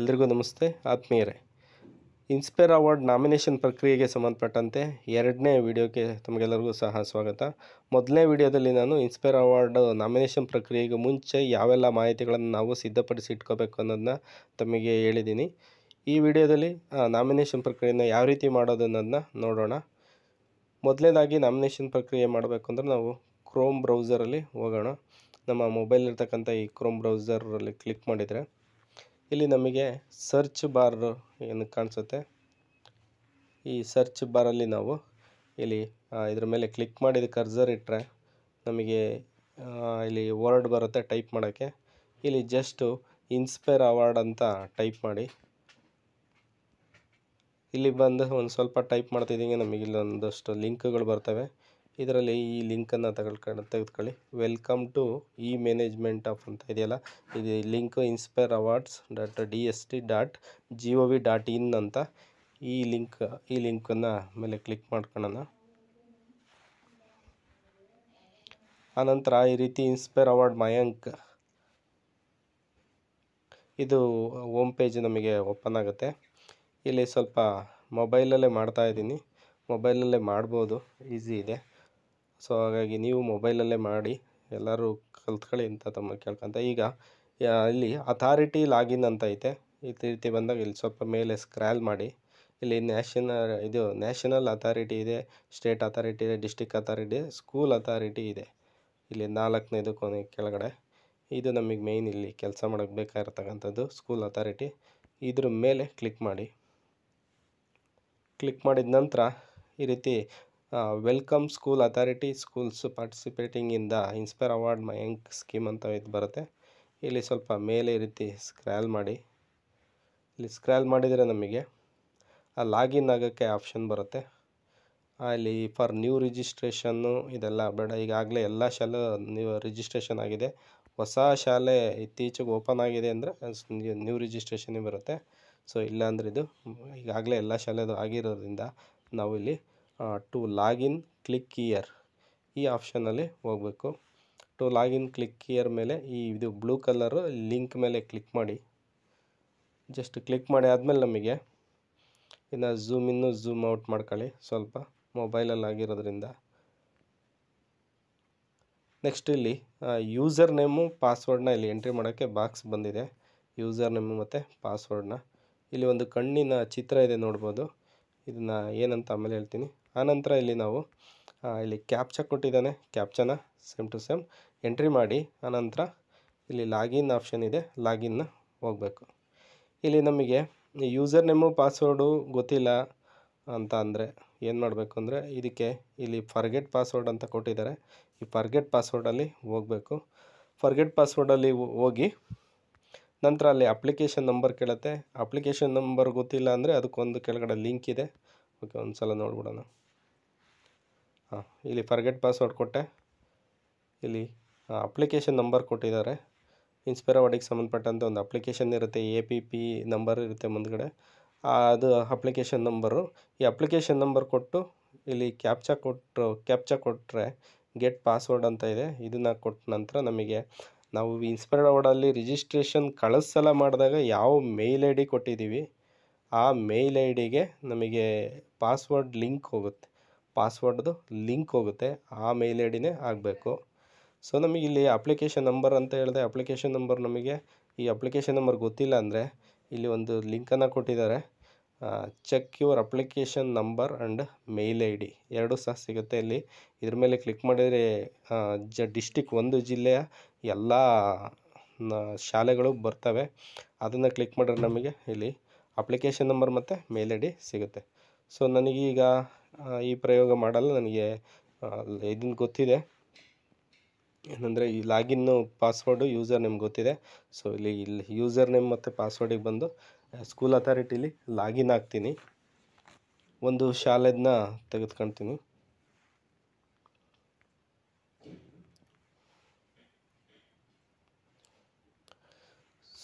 ಎಲ್ರಿಗೂ ನಮಸ್ತೆ ಆತ್ಮೀಯರೇ ಇನ್ಸ್ಪೈರ್ ಅವಾರ್ಡ್ ನಾಮಿನೇಷನ್ ಪ್ರಕ್ರಿಯೆಗೆ ಸಂಬಂಧಪಟ್ಟಂತೆ ಎರಡನೇ ವಿಡಿಯೋಕ್ಕೆ ತಮಗೆಲ್ಲರಿಗೂ ಸಹ ಸ್ವಾಗತ ಮೊದಲನೇ ವಿಡಿಯೋದಲ್ಲಿ ನಾನು ಇನ್ಸ್ಪೈರ್ ಅವಾರ್ಡ್ ನಾಮಿನೇಷನ್ ಪ್ರಕ್ರಿಯೆಗೆ ಮುಂಚೆ ಯಾವೆಲ್ಲ ಮಾಹಿತಿಗಳನ್ನು ನಾವು ಸಿದ್ಧಪಡಿಸಿ ಇಟ್ಕೋಬೇಕು ಅನ್ನೋದನ್ನ ತಮಗೆ ಹೇಳಿದ್ದೀನಿ ಈ ವಿಡಿಯೋದಲ್ಲಿ ನಾಮಿನೇಷನ್ ಪ್ರಕ್ರಿಯೆನ ಯಾವ ರೀತಿ ಮಾಡೋದು ಅನ್ನೋದನ್ನ ನೋಡೋಣ ಮೊದಲನೇದಾಗಿ ನಾಮಿನೇಷನ್ ಪ್ರಕ್ರಿಯೆ ಮಾಡಬೇಕು ಅಂದರೆ ನಾವು ಕ್ರೋಮ್ ಬ್ರೌಸರಲ್ಲಿ ಹೋಗೋಣ ನಮ್ಮ ಮೊಬೈಲ್ ಇರ್ತಕ್ಕಂಥ ಈ ಕ್ರೋಮ್ ಬ್ರೌಸರಲ್ಲಿ ಕ್ಲಿಕ್ ಮಾಡಿದರೆ ಇಲ್ಲಿ ನಮಗೆ ಸರ್ಚ್ ಬಾರ್ ಏನು ಕಾಣಿಸುತ್ತೆ ಈ ಸರ್ಚ್ ಬಾರಲ್ಲಿ ನಾವು ಇಲ್ಲಿ ಇದ್ರ ಮೇಲೆ ಕ್ಲಿಕ್ ಮಾಡಿದ ಕರ್ಸರ್ ಇಟ್ಟರೆ ನಮಗೆ ಇಲ್ಲಿ ವರ್ಡ್ ಬರುತ್ತೆ ಟೈಪ್ ಮಾಡೋಕ್ಕೆ ಇಲ್ಲಿ ಜಸ್ಟು ಇನ್ಸ್ಪೈರ್ ಅವಾರ್ಡ್ ಅಂತ ಟೈಪ್ ಮಾಡಿ ಇಲ್ಲಿ ಬಂದು ಒಂದು ಸ್ವಲ್ಪ ಟೈಪ್ ಮಾಡ್ತಿದ್ದಂಗೆ ನಮಗಿಲ್ಲೊಂದಷ್ಟು ಲಿಂಕ್ಗಳು ಬರ್ತವೆ ಇದರಲ್ಲಿ ಈ ಲಿಂಕನ್ನು ತಗೊಳ್ಕೊಂಡು ತೆಗೆದುಕೊಳ್ಳಿ welcome to e management of ಅಂತ ಇದೆಯಲ್ಲ ಇದು link inspire awards dot D S T dot G O V dot in ಅಂತ ಈ ಲಿಂಕ್ ಈ ಲಿಂಕನ್ನು ಮೇಲೆ ಕ್ಲಿಕ್ ಮಾಡ್ಕೊಳ್ಳೋಣ ಆನಂತರ ಈ ರೀತಿ ಇನ್ಸ್ಪೈರ್ ಅವಾರ್ಡ್ ಮಯಾಂಕ್ ಇದು ಹೋಮ್ ಪೇಜ್ ನಮಗೆ ಓಪನ್ ಆಗುತ್ತೆ ಇಲ್ಲಿ ಸ್ವಲ್ಪ ಮೊಬೈಲಲ್ಲೇ ಮಾಡ್ತಾ ಇದ್ದೀನಿ ಮೊಬೈಲಲ್ಲೇ ಮಾಡ್ಬೋದು ಈಸಿ ಇದೆ ಸೊ ಹಾಗಾಗಿ ನೀವು ಮೊಬೈಲಲ್ಲೇ ಮಾಡಿ ಎಲ್ಲರೂ ಕಲ್ತ್ಕೊಳ್ಳಿ ಅಂತ ತಮ್ಮ ಕೇಳ್ಕೊಂತ ಈಗ ಇಲ್ಲಿ ಅಥಾರಿಟಿ ಲಾಗಿನ್ ಅಂತ ಐತೆ ಈ ರೀತಿ ಬಂದಾಗ ಇಲ್ಲಿ ಸ್ವಲ್ಪ ಮೇಲೆ ಸ್ಕ್ರ್ಯಾಲ್ ಮಾಡಿ ಇಲ್ಲಿ ನ್ಯಾಷನಲ್ ಇದು ನ್ಯಾಷನಲ್ ಅಥಾರಿಟಿ ಇದೆ ಸ್ಟೇಟ್ ಅಥಾರಿಟಿ ಇದೆ ಡಿಸ್ಟಿಕ್ ಅಥಾರಿಟಿ ಇದೆ ಸ್ಕೂಲ್ ಅಥಾರಿಟಿ ಇದೆ ಇಲ್ಲಿ ನಾಲ್ಕನೇದು ಕೊನೆ ಕೆಳಗಡೆ ಇದು ನಮಗೆ ಮೇಯ್ನ್ ಇಲ್ಲಿ ಕೆಲಸ ಮಾಡೋಕ್ಕೆ ಬೇಕಾಗಿರ್ತಕ್ಕಂಥದ್ದು ಸ್ಕೂಲ್ ಅಥಾರಿಟಿ ಇದ್ರ ಮೇಲೆ ಕ್ಲಿಕ್ ಮಾಡಿ ಕ್ಲಿಕ್ ಮಾಡಿದ ನಂತರ ಈ ರೀತಿ welcome school authority schools participating in the inspire award MANAK scheme ಅಂತ ಇದು ಬರುತ್ತೆ ಇಲ್ಲಿ ಸ್ವಲ್ಪ ಮೇಲೆ ರೀತಿ ಸ್ಕ್ರ್ಯಾಲ್ ಮಾಡಿ ಇಲ್ಲಿ ಸ್ಕ್ರ್ಯಾಲ್ ಮಾಡಿದರೆ ನಮಗೆ ಆ ಲಾಗಿನ್ ಆಗೋಕ್ಕೆ ಆಪ್ಷನ್ ಬರುತ್ತೆ ಅಲ್ಲಿ ಫಾರ್ ನ್ಯೂ ರಿಜಿಸ್ಟ್ರೇಷನ್ನು ಇದೆಲ್ಲ ಬೇಡ ಈಗಾಗಲೇ ಎಲ್ಲ ಶಾಲೆ ನ್ಯೂ ರಿಜಿಸ್ಟ್ರೇಷನ್ ಆಗಿದೆ ಹೊಸ ಶಾಲೆ ಇತ್ತೀಚೆಗೆ ಓಪನ್ ಆಗಿದೆ ಅಂದರೆ ನ್ಯೂ ರಿಜಿಸ್ಟ್ರೇಷನ್ನೇ ಬರುತ್ತೆ ಸೊ ಇಲ್ಲಾಂದರೆ ಇದು ಈಗಾಗಲೇ ಎಲ್ಲ ಶಾಲೆದು ಆಗಿರೋದ್ರಿಂದ ನಾವು ಇಲ್ಲಿ ಟು ಲಾಗಿನ್ ಕ್ಲಿಕ್ ಇಯರ್ ಈ ಆಪ್ಷನಲ್ಲಿ ಹೋಗಬೇಕು ಟು ಲಾಗಿನ್ ಕ್ಲಿಕ್ ಇಯರ್ ಮೇಲೆ ಈ ಇದು ಬ್ಲೂ ಕಲರು ಲಿಂಕ್ ಮೇಲೆ ಕ್ಲಿಕ್ ಮಾಡಿ ಜಸ್ಟ್ ಕ್ಲಿಕ್ ಮಾಡಿ ಆದಮೇಲೆ ನಮಗೆ ಇನ್ನು ಝೂಮ್ ಇನ್ನು ಝೂಮ್ ಔಟ್ ಮಾಡ್ಕೊಳ್ಳಿ ಸ್ವಲ್ಪ ಮೊಬೈಲಲ್ಲಿ ಆಗಿರೋದ್ರಿಂದ ನೆಕ್ಸ್ಟ್ ಇಲ್ಲಿ ಯೂಸರ್ ನೇಮು ಪಾಸ್ವರ್ಡನ್ನ ಇಲ್ಲಿ ಎಂಟ್ರಿ ಮಾಡೋಕ್ಕೆ ಬಾಕ್ಸ್ ಬಂದಿದೆ ಯೂಸರ್ ನೇಮು ಮತ್ತು ಪಾಸ್ವರ್ಡನ್ನ ಇಲ್ಲಿ ಒಂದು ಕಣ್ಣಿನ ಚಿತ್ರ ಇದೆ ನೋಡ್ಬೋದು ಇದನ್ನ ಏನಂತ ಆಮೇಲೆ ಹೇಳ್ತೀನಿ ಆನಂತರ ಇಲ್ಲಿ ನಾವು ಇಲ್ಲಿ ಕ್ಯಾಪ್ಚ ಕೊಟ್ಟಿದ್ದಾನೆ ಕ್ಯಾಪ್ಚನ ಸೇಮ್ ಟು ಸೇಮ್ ಎಂಟ್ರಿ ಮಾಡಿ ಆನಂತರ ಇಲ್ಲಿ ಲಾಗಿನ್ ಆಪ್ಷನ್ ಇದೆ ಲಾಗಿನ್ನ ಹೋಗಬೇಕು ಇಲ್ಲಿ ನಮಗೆ ಯೂಸರ್ ನೇಮು ಪಾಸ್ವರ್ಡು ಗೊತ್ತಿಲ್ಲ ಅಂತ ಅಂದರೆ ಏನು ಮಾಡಬೇಕು ಅಂದರೆ ಇದಕ್ಕೆ ಇಲ್ಲಿ ಫರ್ಗೆಟ್ ಪಾಸ್ವರ್ಡ್ ಅಂತ ಕೊಟ್ಟಿದ್ದಾರೆ ಈ ಫರ್ಗೆಟ್ ಪಾಸ್ವರ್ಡಲ್ಲಿ ಹೋಗಬೇಕು ಫರ್ಗೆಟ್ ಪಾಸ್ವರ್ಡಲ್ಲಿ ಹೋಗಿ ನಂತರ ಅಲ್ಲಿ ಅಪ್ಲಿಕೇಶನ್ ನಂಬರ್ ಕೇಳುತ್ತೆ ಅಪ್ಲಿಕೇಶನ್ ನಂಬರ್ ಗೊತ್ತಿಲ್ಲ ಅಂದರೆ ಅದಕ್ಕೊಂದು ಕೆಳಗಡೆ ಲಿಂಕ್ ಇದೆ ಓಕೆ ಒಂದು ಸಲ ನೋಡ್ಬಿಡೋಣ ಹಾಂ ಇಲ್ಲಿ ಫರ್ಗೆಟ್ ಪಾಸ್ವರ್ಡ್ ಕೊಟ್ಟೆ ಇಲ್ಲಿ ಅಪ್ಲಿಕೇಶನ್ ನಂಬರ್ ಕೊಟ್ಟಿದ್ದಾರೆ ಇನ್ಸ್ಪೆರಾವಾಡಿಗೆ ಸಂಬಂಧಪಟ್ಟಂಥ ಒಂದು ಅಪ್ಲಿಕೇಶನ್ ಇರುತ್ತೆ ಎ ಪಿ ಪಿ ನಂಬರ್ ಇರುತ್ತೆ ಮುಂದ್ಗಡೆ ಅದು ಅಪ್ಲಿಕೇಶನ್ ನಂಬರು ಈ ಅಪ್ಲಿಕೇಶನ್ ನಂಬರ್ ಕೊಟ್ಟು ಇಲ್ಲಿ ಕ್ಯಾಪ್ಚಾ ಕೊಟ್ಟರು ಕ್ಯಾಪ್ಚಾ ಕೊಟ್ಟರೆ ಗೆಟ್ ಪಾಸ್ವರ್ಡ್ ಅಂತ ಇದೆ ಇದನ್ನು ಕೊಟ್ಟ ನಂತರ ನಮಗೆ ನಾವು ಇನ್ಸ್ಪೈರ್ಡ್ ವರ್ಡಲ್ಲಿ ರಿಜಿಸ್ಟ್ರೇಷನ್ ಕಳಿಸಲ ಮಾಡಿದಾಗ ಯಾವ ಮೇಲ್ ಐ ಡಿ ಕೊಟ್ಟಿದ್ದೀವಿ ಆ ಮೇಲ್ ಐ ಡಿಗೆ ನಮಗೆ ಪಾಸ್ವರ್ಡ್ ಲಿಂಕ್ ಹೋಗುತ್ತೆ ಪಾಸ್ವರ್ಡ್ದು ಲಿಂಕ್ ಹೋಗುತ್ತೆ ಆ ಮೇಲ್ ಐ ಡಿನೇ ಆಗಬೇಕು ಸೊ ನಮಗೆ ಇಲ್ಲಿ ಅಪ್ಲಿಕೇಶನ್ ನಂಬರ್ ಅಂತ ಹೇಳಿದೆ ಅಪ್ಲಿಕೇಶನ್ ನಂಬರ್ ನಮಗೆ ಈ ಅಪ್ಲಿಕೇಶನ್ ನಂಬರ್ ಗೊತ್ತಿಲ್ಲ ಅಂದರೆ ಇಲ್ಲಿ ಒಂದು ಲಿಂಕನ್ನು ಕೊಟ್ಟಿದ್ದಾರೆ check your application number and mail I D ಎರಡೂ ಸಹ ಸಿಗುತ್ತೆ ಇಲ್ಲಿ ಇದ್ರ ಮೇಲೆ ಕ್ಲಿಕ್ ಮಾಡಿದರೆ ಜ ಡಿಸ್ಟಿಕ್ ಒಂದು ಜಿಲ್ಲೆಯ ಎಲ್ಲ ಶಾಲೆಗಳು ಬರ್ತವೆ ಅದನ್ನು ಕ್ಲಿಕ್ ಮಾಡಿದ್ರೆ ನಮಗೆ ಇಲ್ಲಿ ಅಪ್ಲಿಕೇಶನ್ ನಂಬರ್ ಮತ್ತು ಮೇಲ್ ಐ ಡಿ ಸಿಗುತ್ತೆ ಸೊ ನನಗೀಗ ಈ ಪ್ರಯೋಗ ಮಾಡಲ್ಲ ನನಗೆ ಇದನ್ನು ಗೊತ್ತಿದೆ ಏನಂದರೆ ಈ ಲಾಗಿನ್ನು ಪಾಸ್ವರ್ಡು ಯೂಸರ್ ನೇಮ್ ಗೊತ್ತಿದೆ ಸೊ ಇಲ್ಲಿ ಇಲ್ಲಿ ಯೂಸರ್ ನೇಮ್ ಮತ್ತು ಪಾಸ್ವರ್ಡಿಗೆ ಬಂದು ಸ್ಕೂಲ್ ಅಥಾರಿಟಿಲಿ ಲಾಗಿನ್ ಆಗ್ತೀನಿ ಒಂದು ಶಾಲೆದನ್ನ ತೆಗೆದುಕೊಳ್ತೀನಿ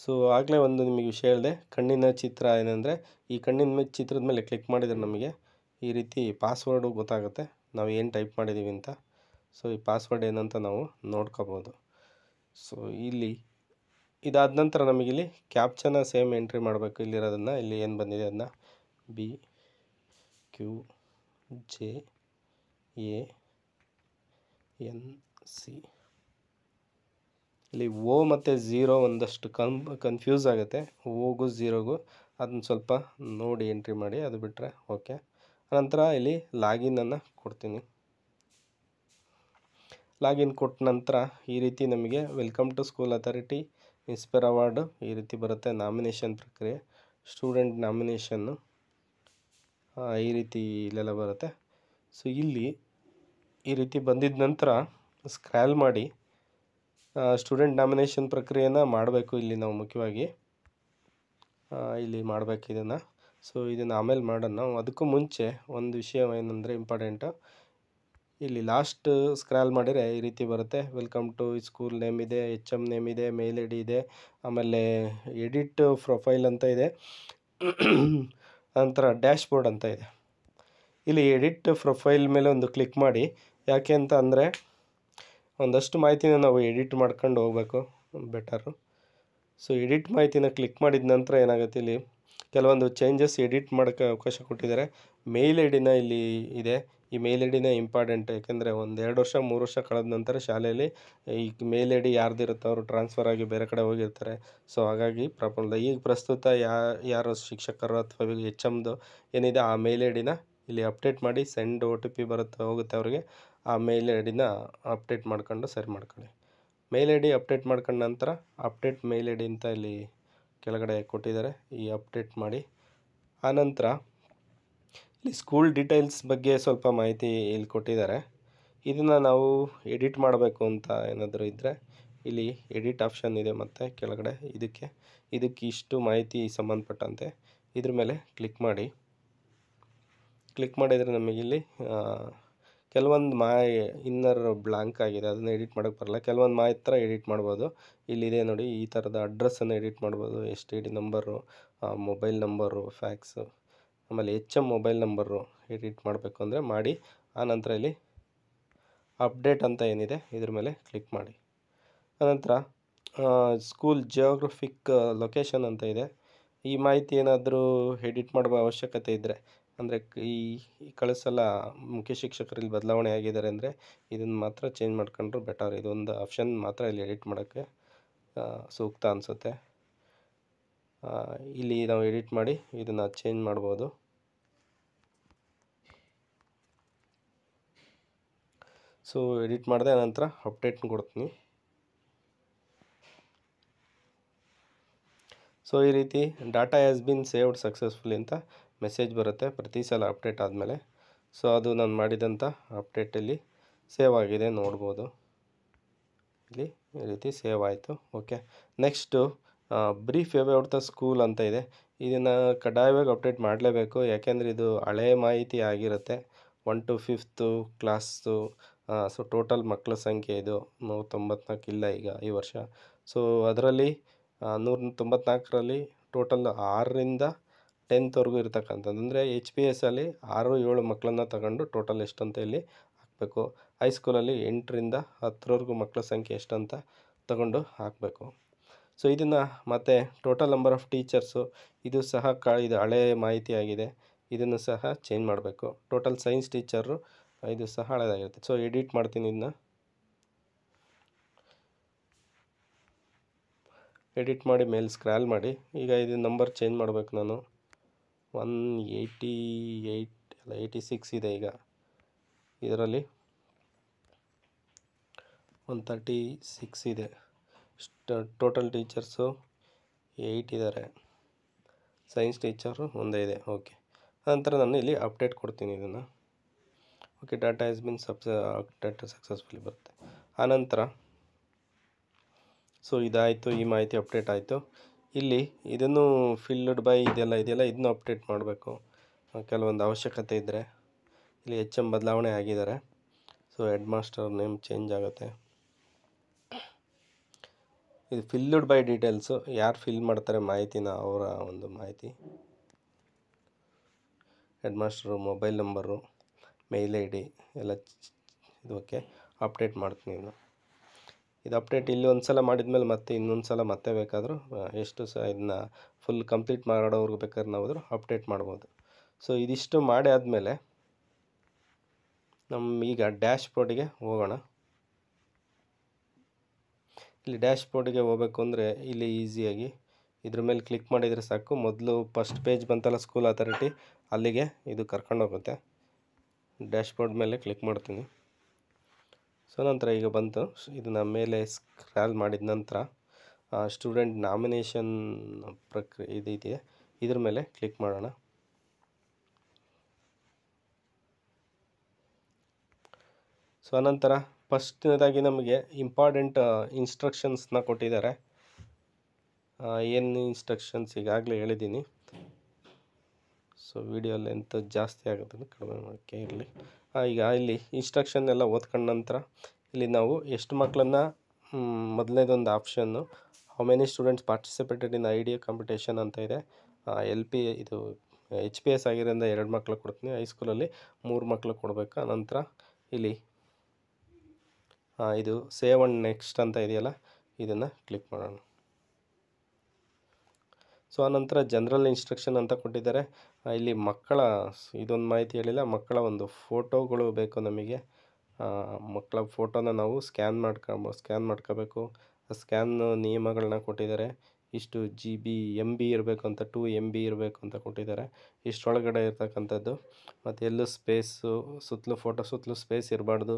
ಸೊ ಆಗಲೇ ಒಂದು ನಿಮಗೆ ವಿಷಯ ಹೇಳಿದೆ ಕಣ್ಣಿನ ಚಿತ್ರ ಏನಂದರೆ ಈ ಕಣ್ಣಿನ ಚಿತ್ರದ ಮೇಲೆ ಕ್ಲಿಕ್ ಮಾಡಿದರೆ ನಮಗೆ ಈ ರೀತಿ ಪಾಸ್ವರ್ಡು ಗೊತ್ತಾಗುತ್ತೆ ನಾವು ಏನು ಟೈಪ್ ಮಾಡಿದ್ದೀವಿ ಅಂತ ಸೊ ಈ ಪಾಸ್ವರ್ಡ್ ಏನಂತ ನಾವು ನೋಡ್ಕೋಬೋದು ಸೊ ಇಲ್ಲಿ ಇದಾದ ನಂತರ ನಮಗಿಲ್ಲಿ ಕ್ಯಾಪ್ಚನ ಸೇಮ್ ಎಂಟ್ರಿ ಮಾಡಬೇಕು ಇಲ್ಲಿರೋದನ್ನು ಇಲ್ಲಿ ಏನು ಬಂದಿದೆ ಅದನ್ನ B Q J A N C ಇಲ್ಲಿ ಓ ಮತ್ತು ಝೀರೋ ಒಂದಷ್ಟು ಕನ್ ಕನ್ಫ್ಯೂಸ್ ಆಗುತ್ತೆ ಓಗೂ ಝೀರೋಗು ಅದನ್ನ ಸ್ವಲ್ಪ ನೋಡಿ ಎಂಟ್ರಿ ಮಾಡಿ ಅದು ಬಿಟ್ಟರೆ ಓಕೆ ನಂತರ ಇಲ್ಲಿ ಲಾಗಿನನ್ನು ಕೊಡ್ತೀನಿ ಲಾಗಿನ್ ಕೊಟ್ಟ ನಂತರ ಈ ರೀತಿ ನಮಗೆ welcome to school authority inspire award ಈ ರೀತಿ ಬರುತ್ತೆ ನಾಮಿನೇಷನ್ ಪ್ರಕ್ರಿಯೆ ಸ್ಟೂಡೆಂಟ್ ನಾಮಿನೇಷನ್ನು ಈ ರೀತಿ ಇಲ್ಲೆಲ್ಲ ಬರುತ್ತೆ ಸೊ ಇಲ್ಲಿ ಈ ರೀತಿ ಬಂದಿದ್ದ ನಂತರ ಸ್ಕ್ರ್ಯಾಲ್ ಮಾಡಿ ಸ್ಟೂಡೆಂಟ್ ನಾಮಿನೇಷನ್ ಪ್ರಕ್ರಿಯೆನ ಮಾಡಬೇಕು ಇಲ್ಲಿ ನಾವು ಮುಖ್ಯವಾಗಿ ಇಲ್ಲಿ ಮಾಡಬೇಕು ಇದನ್ನು ಸೊ ಇದನ್ನು ಆಮೇಲೆ ಮಾಡೋಣ ಅದಕ್ಕೂ ಮುಂಚೆ ಒಂದು ವಿಷಯ ಏನಂದರೆ ಇಂಪಾರ್ಟೆಂಟು ಇಲ್ಲಿ ಲಾಸ್ಟ್ ಸ್ಕ್ರಾಲ್ ಮಾಡಿದರೆ ಈ ರೀತಿ ಬರುತ್ತೆ ವೆಲ್ಕಮ್ ಟು ಸ್ಕೂಲ್ ನೇಮ್ ಇದೆ ಎಚ್ ಎಮ್ ನೇಮ್ ಇದೆ ಮೇಲ್ ಐ ಡಿ ಇದೆ ಆಮೇಲೆ ಎಡಿಟ್ ಪ್ರೊಫೈಲ್ ಅಂತ ಇದೆ ನಂತರ ಡ್ಯಾಶ್ ಬೋರ್ಡ್ ಅಂತ ಇದೆ ಇಲ್ಲಿ ಎಡಿಟ್ ಪ್ರೊಫೈಲ್ ಮೇಲೆ ಒಂದು ಕ್ಲಿಕ್ ಮಾಡಿ ಯಾಕೆ ಅಂತ ಅಂದರೆ ಒಂದಷ್ಟು ಮಾಹಿತಿನ ನಾವು ಎಡಿಟ್ ಮಾಡ್ಕೊಂಡು ಹೋಗಬೇಕು ಬೆಟರು ಸೊ ಎಡಿಟ್ ಮಾಹಿತಿನ ಕ್ಲಿಕ್ ಮಾಡಿದ ನಂತರ ಏನಾಗುತ್ತೆ ಇಲ್ಲಿ ಕೆಲವೊಂದು ಚೇಂಜಸ್ ಎಡಿಟ್ ಮಾಡೋಕ್ಕೆ ಅವಕಾಶ ಕೊಟ್ಟಿದ್ದಾರೆ ಮೇಲ್ ಐಡಿನ ಇಲ್ಲಿ ಇದೆ ಈ ಮೇಲ್ ಐ ಡಿನ ಇಂಪಾರ್ಟೆಂಟ್ ಯಾಕೆಂದರೆ ಒಂದು ಎರಡು ವರ್ಷ ಮೂರು ವರ್ಷ ಕಳೆದ ನಂತರ ಶಾಲೆಯಲ್ಲಿ ಈ ಮೇಲ್ ಐ ಡಿ ಯಾರ್ದಿರುತ್ತೆ ಅವರು ಟ್ರಾನ್ಸ್ಫರ್ ಆಗಿ ಬೇರೆ ಕಡೆ ಹೋಗಿರ್ತಾರೆ ಸೊ ಹಾಗಾಗಿ ಪ್ರಾಬ್ಲಮ್ ಈಗ ಪ್ರಸ್ತುತ ಯಾ ಯಾರು ಶಿಕ್ಷಕರು ಅಥವಾ ಎಚ್ ಎಮ್ದು ಏನಿದೆ ಆ ಮೇಲ್ ಐ ಇಲ್ಲಿ ಅಪ್ಡೇಟ್ ಮಾಡಿ ಸೆಂಡ್ ಓ ಟಿ ಪಿ ಬರುತ್ತೆ ಹೋಗುತ್ತೆ ಅವ್ರಿಗೆ ಆ ಮೇಲ್ ಐ ಅಪ್ಡೇಟ್ ಮಾಡ್ಕೊಂಡು ಸರಿ ಮಾಡ್ಕೊಳ್ಳಿ ಮೇಲ್ ಐ ಡಿ ಅಪ್ಡೇಟ್ ಮಾಡ್ಕೊಂಡ ನಂತರ ಅಪ್ಡೇಟ್ ಮೇಲ್ ಐ ಡಿ ಅಂತ ಇಲ್ಲಿ ಕೆಳಗಡೆ ಕೊಟ್ಟಿದ್ದಾರೆ ಈ ಅಪ್ಡೇಟ್ ಮಾಡಿ ಆನಂತರ ಇಲ್ಲಿ ಸ್ಕೂಲ್ ಡೀಟೇಲ್ಸ್ ಬಗ್ಗೆ ಸ್ವಲ್ಪ ಮಾಹಿತಿ ಇಲ್ಲಿ ಕೊಟ್ಟಿದ್ದಾರೆ ಇದನ್ನು ನಾವು ಎಡಿಟ್ ಮಾಡಬೇಕು ಅಂತ ಏನಾದರೂ ಇದ್ದರೆ ಇಲ್ಲಿ ಎಡಿಟ್ ಆಪ್ಷನ್ ಇದೆ ಮತ್ತು ಕೆಳಗಡೆ ಇದಕ್ಕೆ ಇದಕ್ಕೆ ಇಷ್ಟು ಮಾಹಿತಿ ಸಂಬಂಧಪಟ್ಟಂತೆ ಇದ್ರ ಮೇಲೆ ಕ್ಲಿಕ್ ಮಾಡಿ ಕ್ಲಿಕ್ ಮಾಡಿದರೆ ನಮಗಿಲ್ಲಿ ಕೆಲವೊಂದು ಮಾ ಇನ್ನರ್ ಬ್ಲಾಂಕ್ ಆಗಿದೆ ಅದನ್ನು ಎಡಿಟ್ ಮಾಡೋಕ್ಕೆ ಬರಲ್ಲ ಕೆಲವೊಂದು ಮಾತ್ರ ಎಡಿಟ್ ಮಾಡ್ಬೋದು ಇಲ್ಲಿದೆ ನೋಡಿ ಈ ಥರದ ಅಡ್ರೆಸ್ಸನ್ನು ಎಡಿಟ್ ಮಾಡ್ಬೋದು S T D number mobile number fax ಆಮೇಲೆ H M mobile number edit ಮಾಡಬೇಕು ಅಂದರೆ ಮಾಡಿ ಆನಂತರ ಇಲ್ಲಿ ಅಪ್ಡೇಟ್ ಅಂತ ಏನಿದೆ ಇದ್ರ ಮೇಲೆ ಕ್ಲಿಕ್ ಮಾಡಿ ಆನಂತರ ಸ್ಕೂಲ್ ಜಿಯೋಗ್ರಫಿಕ್ ಲೊಕೇಶನ್ ಅಂತ ಇದೆ ಈ ಮಾಹಿತಿ ಏನಾದರೂ ಎಡಿಟ್ ಮಾಡುವ ಅವಶ್ಯಕತೆ ಇದ್ದರೆ ಅಂದರೆ ಈ ಕಳಿಸಲ್ಲ ಮುಖ್ಯ ಶಿಕ್ಷಕರು ಇಲ್ಲಿ ಬದಲಾವಣೆ ಆಗಿದ್ದಾರೆ ಅಂದರೆ ಇದನ್ನು ಮಾತ್ರ ಚೇಂಜ್ ಮಾಡ್ಕೊಂಡ್ರು ಬೆಟರ್ ಇದೊಂದು ಆಪ್ಷನ್ ಮಾತ್ರ ಇಲ್ಲಿ ಎಡಿಟ್ ಮಾಡೋಕ್ಕೆ ಸೂಕ್ತ ಅನಿಸುತ್ತೆ ಇಲ್ಲಿ ನಾವು ಎಡಿಟ್ ಮಾಡಿ ಇದನ್ನು ಚೇಂಜ್ ಮಾಡ್ಬೋದು ಸೊ ಎಡಿಟ್ ಮಾಡಿದೆ ನಂತರ ಅಪ್ಡೇಟ್ ಕೊಡ್ತೀನಿ ಸೊ ಈ ರೀತಿ data has been saved successfully ಅಂತ ಮೆಸೇಜ್ ಬರುತ್ತೆ ಪ್ರತಿ ಸಲ ಅಪ್ಡೇಟ್ ಆದಮೇಲೆ ಸೊ ಅದು ನಾನು ಮಾಡಿದಂಥ ಅಪ್ಡೇಟಲ್ಲಿ ಸೇವ್ ಆಗಿದೆ ನೋಡ್ಬೋದು ಇಲ್ಲಿ ಈ ರೀತಿ ಸೇವ್ ಆಯಿತು okay next brief about the school ಅಂತ ಇದೆ ಇದನ್ನು ಕಡ್ಡಾಯವಾಗಿ ಅಪ್ಡೇಟ್ ಮಾಡಲೇಬೇಕು ಯಾಕೆಂದರೆ ಇದು ಹಳೆಯ ಮಾಹಿತಿ ಆಗಿರುತ್ತೆ one to fifth class so total ಮಕ್ಕಳ ಸಂಖ್ಯೆ ಇದು ನೂರ ತೊಂಬತ್ನಾಲ್ಕು ಇಲ್ಲ ಈಗ ಈ ವರ್ಷ ಸೊ ಅದರಲ್ಲಿ ನೂರ ತೊಂಬತ್ನಾಲ್ಕರಲ್ಲಿ ಟೋಟಲ್ ಆರರಿಂದ ಟೆಂತ್ವರೆಗೂ ಇರ್ತಕ್ಕಂಥದ್ದು ಅಂದರೆ ಎಚ್ ಪಿ ಎಸ್ ಅಲ್ಲಿ ಆರು ಏಳು ಮಕ್ಕಳನ್ನು ತಗೊಂಡು ಟೋಟಲ್ ಎಷ್ಟಂತ ಇಲ್ಲಿ ಹಾಕಬೇಕು ಹೈಸ್ಕೂಲಲ್ಲಿ ಎಂಟರಿಂದ ಹತ್ತರವರೆಗೂ ಮಕ್ಕಳ ಸಂಖ್ಯೆ ಎಷ್ಟಂತ ತಗೊಂಡು ಹಾಕಬೇಕು ಸೊ ಇದನ್ನು ಮತ್ತು ಟೋಟಲ್ ನಂಬರ್ ಆಫ್ ಟೀಚರ್ಸು ಇದು ಸಹ ಕ ಇದು ಹಳೆಯ ಮಾಹಿತಿಯಾಗಿದೆ ಇದನ್ನು ಸಹ ಚೇಂಜ್ ಮಾಡಬೇಕು ಟೋಟಲ್ ಸೈನ್ಸ್ ಟೀಚರು ಇದು ಸಹ ಹಳೆಯದಾಗಿರುತ್ತೆ ಸೊ ಎಡಿಟ್ ಮಾಡ್ತೀನಿ ಇದನ್ನ ಎಡಿಟ್ ಮಾಡಿ ಮೇಲೆ ಸ್ಕ್ರಾಲ್ ಮಾಡಿ ಈಗ ಇದು ನಂಬರ್ ಚೇಂಜ್ ಮಾಡಬೇಕು ನಾನು ಒನ್ ಏಯ್ಟಿ ಏಯ್ಟ್ ಅಲ್ಲ ಏಯ್ಟಿ ಸಿಕ್ಸ್ ಇದೆ ಈಗ ಇದರಲ್ಲಿ ಒನ್ ತರ್ಟಿ ಸಿಕ್ಸ್ ಇದೆ ಟೋಟಲ್ ಟೀಚರ್ಸು ಏಯ್ಟ್ ಇದ್ದಾರೆ ಸೈನ್ಸ್ ಟೀಚರು ಒಂದೇ ಇದೆ ಓಕೆ ನಂತರ ನಾನು ಇಲ್ಲಿ ಅಪ್ಡೇಟ್ ಕೊಡ್ತೀನಿ ಇದನ್ನು ಓಕೆ ಡಾಟಾ ಇಸ್ ಬಿನ್ ಸಬ್ಸ ಡಾಟಾ ಸಕ್ಸಸ್ಫುಲಿ ಬರುತ್ತೆ ಆನಂತರ ಸೊ ಇದಾಯಿತು ಈ ಮಾಹಿತಿ ಅಪ್ಡೇಟ್ ಆಯಿತು ಇಲ್ಲಿ ಇದನ್ನು ಫಿಲ್ಡ್ ಬೈ ಇದೆಲ್ಲ ಇದೆಯಲ್ಲ ಇದನ್ನು ಅಪ್ಡೇಟ್ ಮಾಡಬೇಕು ಕೆಲವೊಂದು ಅವಶ್ಯಕತೆ ಇದ್ದರೆ ಇಲ್ಲಿ ಎಚ್ ಎಮ್ ಬದಲಾವಣೆ ಆಗಿದ್ದಾರೆ so head master name change ಆಗುತ್ತೆ ಇದು ಫಿಲ್ಡ್ ಬೈ ಡೀಟೇಲ್ಸು ಯಾರು ಫಿಲ್ ಮಾಡ್ತಾರೆ ಮಾಹಿತಿನ ಅವರ ಒಂದು ಮಾಹಿತಿ head master mobile number mail I D ಎಲ್ಲ ಇದಕ್ಕೆ ಅಪ್ಡೇಟ್ ಮಾಡ್ತೀನಿ ನಾನು ಇದು ಅಪ್ಡೇಟ್ ಇಲ್ಲಿ ಒಂದು ಸಲ ಮಾಡಿದ್ಮೇಲೆ ಮತ್ತೆ ಇನ್ನೊಂದು ಸಲ ಮತ್ತೆ ಬೇಕಾದರೂ ಎಷ್ಟು ಸಹ ಇದನ್ನ ಫುಲ್ ಕಂಪ್ಲೀಟ್ ಮಾಡೋವ್ರಿಗೆ ಬೇಕಾದ್ರೆ ನಾವಾದರೂ ಅಪ್ಡೇಟ್ ಮಾಡ್ಬೋದು ಸೊ ಇದಿಷ್ಟು ಮಾಡಿ ಆದಮೇಲೆ ನಮ್ಮ ಈಗ ಡ್ಯಾಶ್ ಬೋರ್ಡಿಗೆ ಹೋಗೋಣ ಇಲ್ಲಿ ಡ್ಯಾಶ್ ಬೋರ್ಡಿಗೆ ಹೋಗಬೇಕು ಅಂದರೆ ಇಲ್ಲಿ ಈಸಿಯಾಗಿ ಇದ್ರ ಮೇಲೆ ಕ್ಲಿಕ್ ಮಾಡಿದರೆ ಸಾಕು ಮೊದಲು ಫಸ್ಟ್ ಪೇಜ್ ಬಂತಲ್ಲ ಸ್ಕೂಲ್ ಅಥಾರಿಟಿ ಅಲ್ಲಿಗೆ ಇದು ಕರ್ಕೊಂಡೋಗುತ್ತೆ ಡ್ಯಾಶ್ ಬೋರ್ಡ್ ಮೇಲೆ ಕ್ಲಿಕ್ ಮಾಡ್ತೀನಿ ಸೊ ನಂತರ ಈಗ ಬಂತು ಇದನ್ನು ಮೇಲೆ ಸ್ಕ್ರಾಲ್ ಮಾಡಿದ ನಂತರ ಸ್ಟೂಡೆಂಟ್ ನಾಮಿನೇಷನ್ ಪ್ರಕ್ರಿಯೆ ಇದೆಯೇ ಇದ್ರ ಮೇಲೆ ಕ್ಲಿಕ್ ಮಾಡೋಣ ಸೊ ಅನಂತರ ಫಸ್ಟ್ನೇದಾಗಿ ನಮಗೆ ಇಂಪಾರ್ಟೆಂಟ್ ಇನ್ಸ್ಟ್ರಕ್ಷನ್ಸ್ನ ಕೊಟ್ಟಿದ್ದಾರೆ ಏನು ಇನ್ಸ್ಟ್ರಕ್ಷನ್ಸ್ ಈಗಾಗಲೇ ಹೇಳಿದ್ದೀನಿ ಸೊ ವಿಡಿಯೋ ಲೆಂತ್ ಜಾಸ್ತಿ ಆಗುತ್ತೆ ಕಡಿಮೆ ಮಾಡೋಕ್ಕೆ ಇರಲಿ ಈಗ ಇಲ್ಲಿ ಇನ್ಸ್ಟ್ರಕ್ಷನ್ ಎಲ್ಲ ಓದ್ಕೊಂಡ ನಂತರ ಇಲ್ಲಿ ನಾವು ಎಷ್ಟು ಮಕ್ಕಳನ್ನು ಮೊದಲನೇದೊಂದು option how many students participated in I D competition ಅಂತ ಇದೆ ಎಲ್ ಪಿ ಇದು ಎಚ್ ಪಿ ಎಸ್ ಆಗಿರೋದ್ರಿಂದ ಎರಡು ಮಕ್ಳು ಕೊಡ್ತೀನಿ ಹೈಸ್ಕೂಲಲ್ಲಿ ಮೂರು ಮಕ್ಳು ಕೊಡಬೇಕು ನಂತರ ಇಲ್ಲಿ ಇದು ಸೇವ್ ಅಂಡ್ ನೆಕ್ಸ್ಟ್ ಅಂತ ಇದೆಯಲ್ಲ ಇದನ್ನು ಕ್ಲಿಕ್ ಮಾಡೋಣ ಸೊ ಆನಂತರ ಜನರಲ್ ಇನ್ಸ್ಟ್ರಕ್ಷನ್ ಅಂತ ಕೊಟ್ಟಿದ್ದಾರೆ ಇಲ್ಲಿ ಮಕ್ಕಳ ಇದೊಂದು ಮಾಹಿತಿ ಹೇಳಿಲ್ಲ ಮಕ್ಕಳ ಒಂದು ಫೋಟೋಗಳು ಬೇಕು ನಮಗೆ ಮಕ್ಕಳ ಫೋಟೋನ ನಾವು ಸ್ಕ್ಯಾನ್ ಮಾಡ್ಕೊಂಬೋ ಸ್ಕ್ಯಾನ್ ಮಾಡ್ಕೋಬೇಕು ಸ್ಕ್ಯಾನ್ ನಿಯಮಗಳನ್ನ ಕೊಟ್ಟಿದ್ದಾರೆ ಇಷ್ಟು ಜಿ ಬಿ ಎಮ್ ಬಿ ಇರಬೇಕು ಅಂತ ಟೂ ಎಮ್ ಬಿ ಇರಬೇಕು ಅಂತ ಕೊಟ್ಟಿದ್ದಾರೆ ಇಷ್ಟರೊಳಗಡೆ ಇರ್ತಕ್ಕಂಥದ್ದು ಮತ್ತು ಎಲ್ಲೂ ಸ್ಪೇಸು ಸುತ್ತಲೂ ಫೋಟೋ ಸುತ್ತಲೂ ಸ್ಪೇಸ್ ಇರಬಾರ್ದು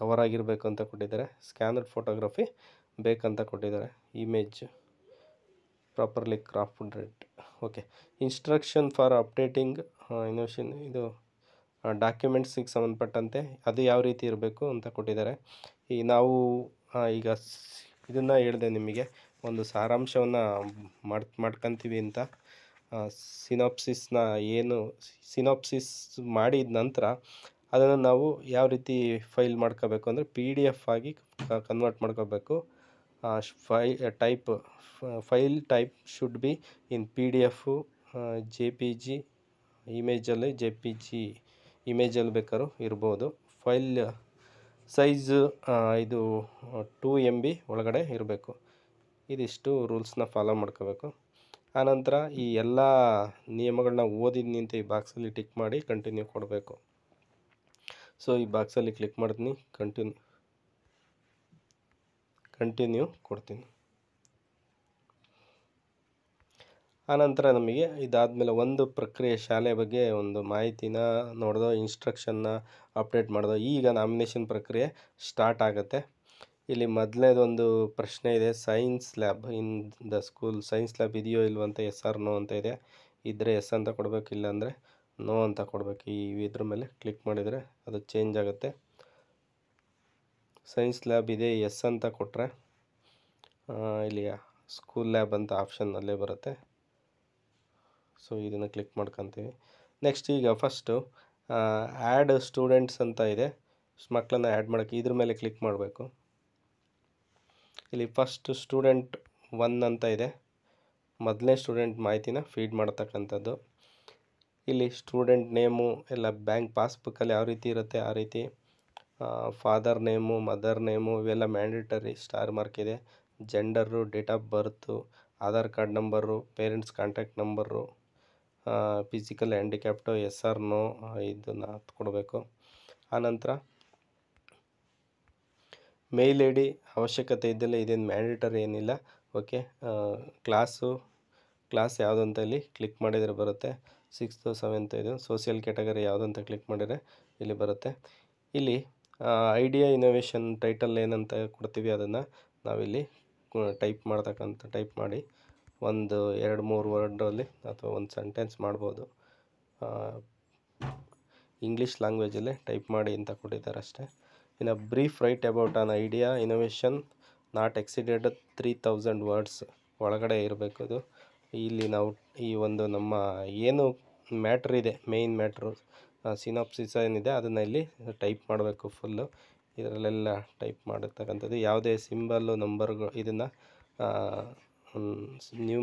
ಕವರ್ ಆಗಿರಬೇಕು ಅಂತ ಕೊಟ್ಟಿದ್ದಾರೆ ಸ್ಕ್ಯಾನರ್ ಫೋಟೋಗ್ರಫಿ ಬೇಕಂತ ಕೊಟ್ಟಿದ್ದಾರೆ image properly crafted okay instruction for updating invention ಇದು ಡಾಕ್ಯುಮೆಂಟ್ಸಿಗೆ uh, ಸಂಬಂಧಪಟ್ಟಂತೆ ಅದು ಯಾವ ರೀತಿ ಇರಬೇಕು ಅಂತ ಕೊಟ್ಟಿದ್ದಾರೆ ಈ ನಾವು ಈಗ ಇದನ್ನು ಹೇಳಿದೆ ನಿಮಗೆ ಒಂದು ಸಾರಾಂಶವನ್ನು ಮಾಡ್ ಮಾಡ್ಕೊತೀವಿ ಅಂತ ಸಿನಾಪ್ಸಿಸ್ನ ಏನು ಸಿನಾಪ್ಸಿಸ್ ಮಾಡಿದ ನಂತರ ಅದನ್ನು ನಾವು ಯಾವ ರೀತಿ ಫೈಲ್ ಮಾಡ್ಕೋಬೇಕು ಅಂದರೆ ಪಿ ಡಿ ಎಫ್ ಆಗಿ ಕನ್ವರ್ಟ್ ಮಾಡ್ಕೋಬೇಕು ಫೈ type file type should be in P D F J P G ಇಮೇಜಲ್ಲಿ ಜೆ ಪಿ ಜಿ ಇಮೇಜಲ್ಲಿ ಬೇಕಾದ್ರೂ ಇರ್ಬೋದು ಫೈಲ್ ಸೈಜು ಇದು ಟೂ ಎಮ್ ಬಿ ಒಳಗಡೆ ಇರಬೇಕು ಇದಿಷ್ಟು ರೂಲ್ಸ್ನ ಫಾಲೋ ಮಾಡ್ಕೋಬೇಕು ಆನಂತರ ಈ ಎಲ್ಲ ನಿಯಮಗಳನ್ನ ಓದಿದ ನಿಂತು ಈ ಬಾಕ್ಸಲ್ಲಿ ಟಿಕ್ ಮಾಡಿ ಕಂಟಿನ್ಯೂ ಕೊಡಬೇಕು ಸೊ ಈ ಬಾಕ್ಸಲ್ಲಿ ಕ್ಲಿಕ್ ಮಾಡ್ತೀನಿ ಕಂಟಿನ್ಯೂ ಕಂಟಿನ್ಯೂ ಕೊಡ್ತೀನಿ ಆನಂತರ ನಮಗೆ ಇದಾದ ಮೇಲೆ ಒಂದು ಪ್ರಕ್ರಿಯೆ ಶಾಲೆ ಬಗ್ಗೆ ಒಂದು ಮಾಹಿತಿನ ನೋಡಿದೋ ಇನ್ಸ್ಟ್ರಕ್ಷನ್ನ ಅಪ್ಡೇಟ್ ಮಾಡಿದೋ ಈಗ ನಾಮಿನೇಷನ್ ಪ್ರಕ್ರಿಯೆ ಸ್ಟಾರ್ಟ್ ಆಗುತ್ತೆ ಇಲ್ಲಿ ಮೊದಲನೇದೊಂದು ಪ್ರಶ್ನೆ ಇದೆ science lab in the school science lab ಇದೆಯೋ ಇಲ್ವೋ ಅಂತ ಎಸ್ ಆರ್ ನೋ ಅಂತ ಇದೆ ಇದ್ದರೆ ಎಸ್ ಅಂತ ಕೊಡಬೇಕು ಇಲ್ಲಾಂದರೆ ನೋ ಅಂತ ಕೊಡಬೇಕು ಈ ಇದ್ರ ಮೇಲೆ ಕ್ಲಿಕ್ ಮಾಡಿದರೆ ಅದು ಚೇಂಜ್ ಆಗುತ್ತೆ ಸೈನ್ಸ್ ಲ್ಯಾಬ್ ಇದೆ ಎಸ್ ಅಂತ ಕೊಟ್ಟರೆ ಇಲ್ಲಿ ಸ್ಕೂಲ್ ಲ್ಯಾಬ್ ಅಂತ ಆಪ್ಷನ್ ಅಲ್ಲೇ ಬರುತ್ತೆ ಸೊ ಇದನ್ನು ಕ್ಲಿಕ್ ಮಾಡ್ಕೊತೀವಿ ನೆಕ್ಸ್ಟ್ ಈಗ ಫಸ್ಟು ಆ್ಯಡ್ ಸ್ಟೂಡೆಂಟ್ಸ್ ಅಂತ ಇದೆ ಮಕ್ಕಳನ್ನ ಆ್ಯಡ್ ಮಾಡೋಕ್ಕೆ ಇದ್ರ ಮೇಲೆ ಕ್ಲಿಕ್ ಮಾಡಬೇಕು ಇಲ್ಲಿ ಫಸ್ಟ್ ಸ್ಟೂಡೆಂಟ್ ಒನ್ ಅಂತ ಇದೆ ಮೊದಲನೇ ಸ್ಟೂಡೆಂಟ್ ಮಾಹಿತಿನ ಫೀಡ್ ಮಾಡ್ತಕ್ಕಂಥದ್ದು ಇಲ್ಲಿ ಸ್ಟೂಡೆಂಟ್ ನೇಮು ಎಲ್ಲ ಬ್ಯಾಂಕ್ ಪಾಸ್ಬುಕ್ಕಲ್ಲಿ ಯಾವ ರೀತಿ ಇರುತ್ತೆ ಆ ರೀತಿ ಫಾದರ್ ನೇಮು ಮದರ್ ನೇಮು ಇವೆಲ್ಲ ಮ್ಯಾಂಡೇಟರಿ ಸ್ಟಾರ್ ಮಾರ್ಕ್ ಇದೆ gender date of birth Aadhaar card number parents contact number physical handicapped S R no ಇದನ್ನು ಕೊಡಬೇಕು ಆನಂತರ ಮೇಲ್ ಐ ಡಿ ಅವಶ್ಯಕತೆ ಇದ್ದಲ್ಲ ಇದೇನು ಮ್ಯಾಂಡೇಟರಿ ಏನಿಲ್ಲ ಓಕೆ ಕ್ಲಾಸು ಕ್ಲಾಸ್ ಯಾವುದು ಇಲ್ಲಿ ಕ್ಲಿಕ್ ಮಾಡಿದರೆ ಬರುತ್ತೆ ಸಿಕ್ಸ್ತು ಸೆವೆಂತ್ ಇದು ಸೋಷಿಯಲ್ ಕ್ಯಾಟಗರಿ ಯಾವುದು ಅಂತ ಕ್ಲಿಕ್ ಮಾಡಿದರೆ ಇಲ್ಲಿ ಬರುತ್ತೆ ಇಲ್ಲಿ ಐಡಿಯಾ ಇನೋವೇಷನ್ ಟೈಟಲ್ ಏನಂತ ಕೊಡ್ತೀವಿ ಅದನ್ನು ನಾವಿಲ್ಲಿ ಟೈಪ್ ಮಾಡ್ತಕ್ಕಂಥ ಟೈಪ್ ಮಾಡಿ ಒಂದು ಎರಡು ಮೂರು ವರ್ಡಲ್ಲಿ ಅಥವಾ ಒಂದು ಸೆಂಟೆನ್ಸ್ ಮಾಡ್ಬೋದು ಇಂಗ್ಲೀಷ್ ಲ್ಯಾಂಗ್ವೇಜಲ್ಲಿ ಟೈಪ್ ಮಾಡಿ ಅಂತ ಕೊಟ್ಟಿದ್ದಾರೆ ಅಷ್ಟೇ ಇನ್ನು brief write about an idea innovation not exceeded three thousand words ಒಳಗಡೆ ಇರಬೇಕು ಅದು ಇಲ್ಲಿ ನಾವು ಈ ಒಂದು ನಮ್ಮ ಏನು ಮ್ಯಾಟ್ರ್ ಇದೆ ಮೇಯ್ನ್ ಮ್ಯಾಟ್ರು ಸಿನಾಪ್ಸಿಸ್ ಏನಿದೆ ಅದನ್ನು ಇಲ್ಲಿ ಟೈಪ್ ಮಾಡಬೇಕು ಫುಲ್ಲು ಇದರಲ್ಲೆಲ್ಲ ಟೈಪ್ ಮಾಡಿರ್ತಕ್ಕಂಥದ್ದು ಯಾವುದೇ ಸಿಂಬಲ್ಲು ನಂಬರ್ಗಳು ಇದನ್ನು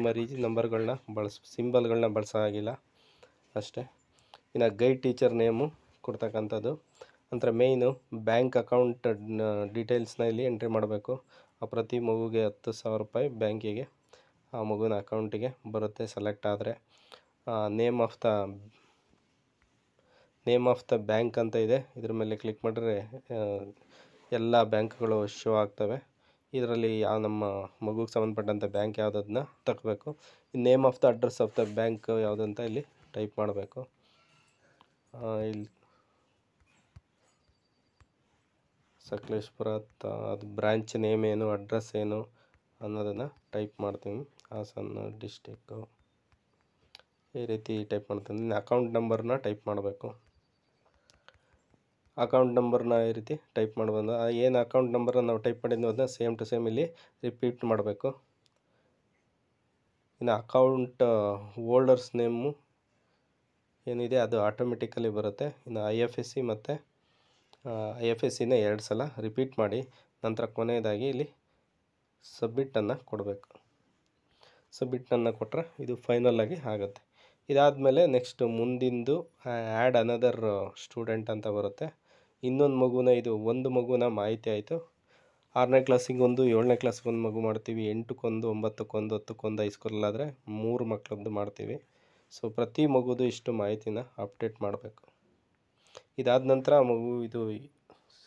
ಮರೀಜಿ ನಂಬರ್ಗಳನ್ನ ಬಳಸ ಸಿಂಬಲ್ಗಳನ್ನ ಬಳಸೋ ಹಾಗಿಲ್ಲ ಅಷ್ಟೇ ಇನ್ನು ಗೈಡ್ ಟೀಚರ್ ನೇಮು ಕೊಡ್ತಕ್ಕಂಥದ್ದು ನಂತರ ಮೇಯ್ನು ಬ್ಯಾಂಕ್ ಅಕೌಂಟ್ ಡೀಟೇಲ್ಸ್ನ ಇಲ್ಲಿ ಎಂಟ್ರಿ ಮಾಡಬೇಕು ಆ ಪ್ರತಿ ಮಗುಗೆ ಹತ್ತು ಸಾವಿರ ರೂಪಾಯಿ ಬ್ಯಾಂಕಿಗೆ ಆ ಮಗುವಿನ ಅಕೌಂಟಿಗೆ ಬರುತ್ತೆ ಸೆಲೆಕ್ಟ್ ಆದರೆ name of the name of the bank ಅಂತ ಇದೆ ಇದ್ರ ಮೇಲೆ ಕ್ಲಿಕ್ ಮಾಡಿದ್ರೆ ಎಲ್ಲ ಬ್ಯಾಂಕ್ಗಳು ಶೋ ಆಗ್ತವೆ ಇದರಲ್ಲಿ ಯಾವ ನಮ್ಮ ಮಗುಗೆ ಸಂಬಂಧಪಟ್ಟಂಥ ಬ್ಯಾಂಕ್ ಯಾವುದನ್ನ ತಕ್ಕಬೇಕು name of the address of the bank ಯಾವುದಂತ ಇಲ್ಲಿ ಟೈಪ್ ಮಾಡಬೇಕು ಇಲ್ಲಿ ಸಕಲೇಶ್ಪುರ ಅದು ಬ್ರ್ಯಾಂಚ್ ನೇಮ್ ಏನು ಅಡ್ರೆಸ್ ಏನು ಅನ್ನೋದನ್ನು ಟೈಪ್ ಮಾಡ್ತೀನಿ ಹಾಸನ ಡಿಸ್ಟಿಕ್ಕು ಈ ರೀತಿ ಟೈಪ್ ಮಾಡ್ತೀನಿ ಅಕೌಂಟ್ ನಂಬರ್ನ ಟೈಪ್ ಮಾಡಬೇಕು ಅಕೌಂಟ್ ನಂಬರ್ನ ಈ ರೀತಿ ಟೈಪ್ ಮಾಡ್ಬೋದು ಏನು ಅಕೌಂಟ್ ನಂಬರ್ನ ನಾವು ಟೈಪ್ ಮಾಡಿದ್ನೋ ಅದನ್ನ ಸೇಮ್ ಟು ಸೇಮ್ ಇಲ್ಲಿ ರಿಪೀಟ್ ಮಾಡಬೇಕು ಇನ್ನು ಅಕೌಂಟ್ ಹೋಲ್ಡರ್ಸ್ ನೇಮು ಏನಿದೆ ಅದು ಆಟೋಮೆಟಿಕಲಿ ಬರುತ್ತೆ ಇನ್ನು ಐ ಎಫ್ ಎಸ್ ಸಿ ಮತ್ತು ಐ ಎಫ್ ಎಸ್ ಸಿನ ಎರಡು ಸಲ ರಿಪೀಟ್ ಮಾಡಿ ನಂತರ ಕೊನೆಯದಾಗಿ ಇಲ್ಲಿ ಸಬ್ಮಿಟನ್ನು ಕೊಡಬೇಕು ಸಬ್ಮಿಟನ್ನು ಕೊಟ್ಟರೆ ಇದು ಫೈನಲ್ ಆಗಿ ಆಗುತ್ತೆ ಇದಾದ ಮೇಲೆ ನೆಕ್ಸ್ಟ್ ಮುಂದಿಂದು ಆ್ಯಡ್ ಅನದರ್ ಸ್ಟೂಡೆಂಟ್ ಅಂತ ಬರುತ್ತೆ ಇನ್ನೊಂದು ಮಗುನ ಇದು ಒಂದು ಮಗುನ ಮಾಹಿತಿ ಆಯಿತು ಆರನೇ ಕ್ಲಾಸಿಗೆ ಒಂದು ಏಳನೇ ಕ್ಲಾಸ್ಗೆ ಒಂದು ಮಗು ಮಾಡ್ತೀವಿ ಎಂಟಕ್ಕೊಂದು ಒಂಬತ್ತಕ್ಕೊಂದು ಹತ್ತಕ್ಕೊಂದು ಹೈಸ್ಕೂಲಲ್ಲಾದರೆ ಮೂರು ಮಕ್ಕಳದ್ದು ಮಾಡ್ತೀವಿ ಸೊ ಪ್ರತಿ ಮಗುದು ಇಷ್ಟು ಮಾಹಿತಿನ ಅಪ್ಡೇಟ್ ಮಾಡಬೇಕು ಇದಾದ ನಂತರ ಮಗು ಇದು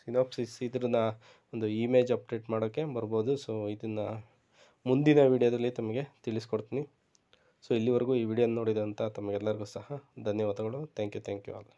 ಸಿನಾಪ್ಸಿಸ್ ಇದ್ರನ್ನ ಒಂದು ಇಮೇಜ್ ಅಪ್ಡೇಟ್ ಮಾಡೋಕ್ಕೆ ಬರ್ಬೋದು ಸೊ ಇದನ್ನು ಮುಂದಿನ ವಿಡಿಯೋದಲ್ಲಿ ತಮಗೆ ತಿಳಿಸ್ಕೊಡ್ತೀನಿ ಸೊ ಇಲ್ಲಿವರೆಗೂ ಈ ವಿಡಿಯೋ ನೋಡಿದಂಥ ತಮಗೆಲ್ಲರಿಗೂ ಸಹ ಧನ್ಯವಾದಗಳು thank you thank you all